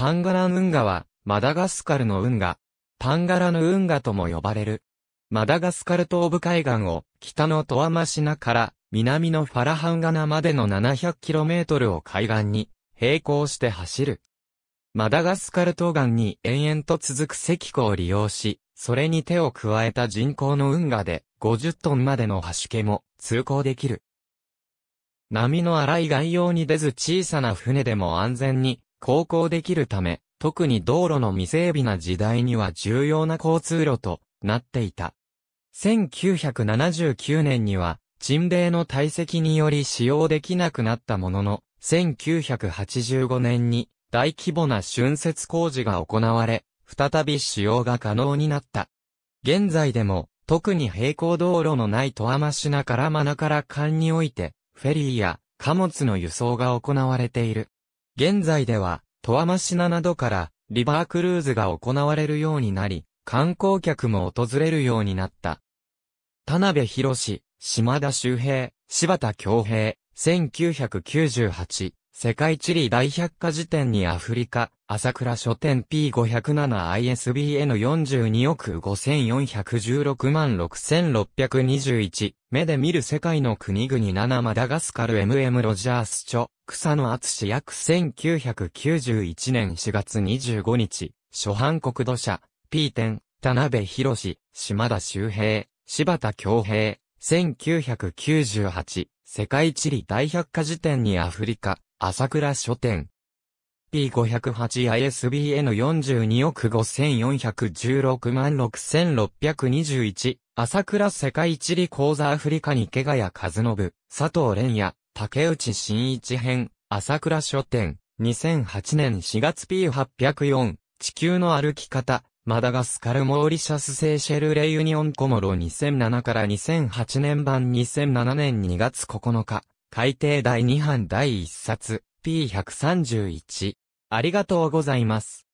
パンガラン運河は、マダガスカルの運河、パンガラの運河とも呼ばれる。マダガスカル東部海岸を、北のトアマシナから、南のファラハンガナまでの 700km を海岸に、並行して走る。マダガスカル東岸に延々と続く石湖を利用し、それに手を加えた人工の運河で50トンまでの橋家も通行できる。波の荒い外洋に出ず小さな船でも安全に航行できるため、特に道路の未整備な時代には重要な交通路となっていた。1979年には、沈米の堆積により使用できなくなったものの、1985年に大規模な浚渫工事が行われ、再び使用が可能になった。現在でも、特に平行道路のない富山市なから真名から間において、フェリーや貨物の輸送が行われている。現在では、十マシナなどから、リバークルーズが行われるようになり、観光客も訪れるようになった。田辺博士、島田周平、柴田京平、1998、世界地理大百科事典にアフリカ、朝倉書店 P507ISBN42 億5416万6621、目で見る世界の国々7マダガスカル MM ロジャース著、草野厚氏約1991年4月25日、初版国土社、P 店、田辺博士、島田周平、柴田京平、1998、世界地理大百科事典にアフリカ、朝倉書店。P508ISBN42 億5416万6621、朝倉世界地理講座アフリカにケガや和信、佐藤蓮也、竹内真一編、朝倉書店、2008年4月 P804、地球の歩き方、マダガスカルモーリシャスセーシェルレユニオンコモロ2007から2008年版2007年2月9日、改訂第2版第1冊、P131。ありがとうございます。